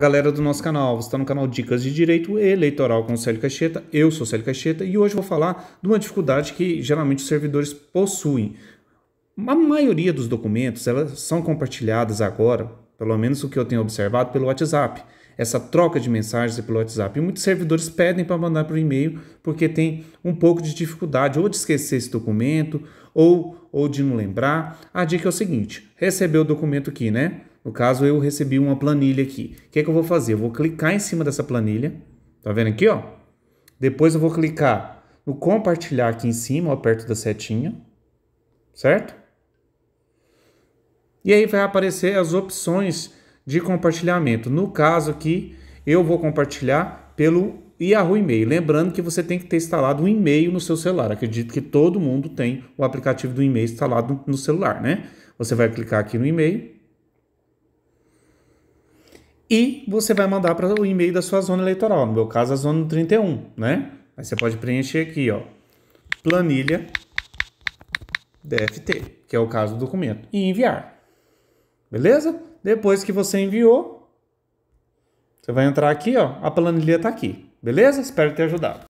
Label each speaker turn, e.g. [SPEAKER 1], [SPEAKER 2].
[SPEAKER 1] galera do nosso canal. Você está no canal Dicas de Direito Eleitoral com o Célio Caixeta. Eu sou Célio Caixeta e hoje vou falar de uma dificuldade que geralmente os servidores possuem. A maioria dos documentos elas são compartilhadas agora, pelo menos o que eu tenho observado, pelo WhatsApp. Essa troca de mensagens é pelo WhatsApp. E muitos servidores pedem para mandar por e-mail porque tem um pouco de dificuldade ou de esquecer esse documento ou, ou de não lembrar. A dica é o seguinte: recebeu o documento aqui, né? No caso, eu recebi uma planilha aqui. O que, é que eu vou fazer? Eu vou clicar em cima dessa planilha. Tá vendo aqui, ó? Depois eu vou clicar no compartilhar aqui em cima, ó, perto da setinha. Certo? E aí vai aparecer as opções de compartilhamento. No caso aqui, eu vou compartilhar pelo Yahoo e-mail. Lembrando que você tem que ter instalado um e-mail no seu celular. Acredito que todo mundo tem o aplicativo do e-mail instalado no celular, né? Você vai clicar aqui no e-mail e você vai mandar para o e-mail da sua zona eleitoral, no meu caso a zona 31, né? Aí você pode preencher aqui, ó, planilha DFT, que é o caso do documento, e enviar. Beleza? Depois que você enviou, você vai entrar aqui, ó, a planilha está aqui. Beleza? Espero ter ajudado.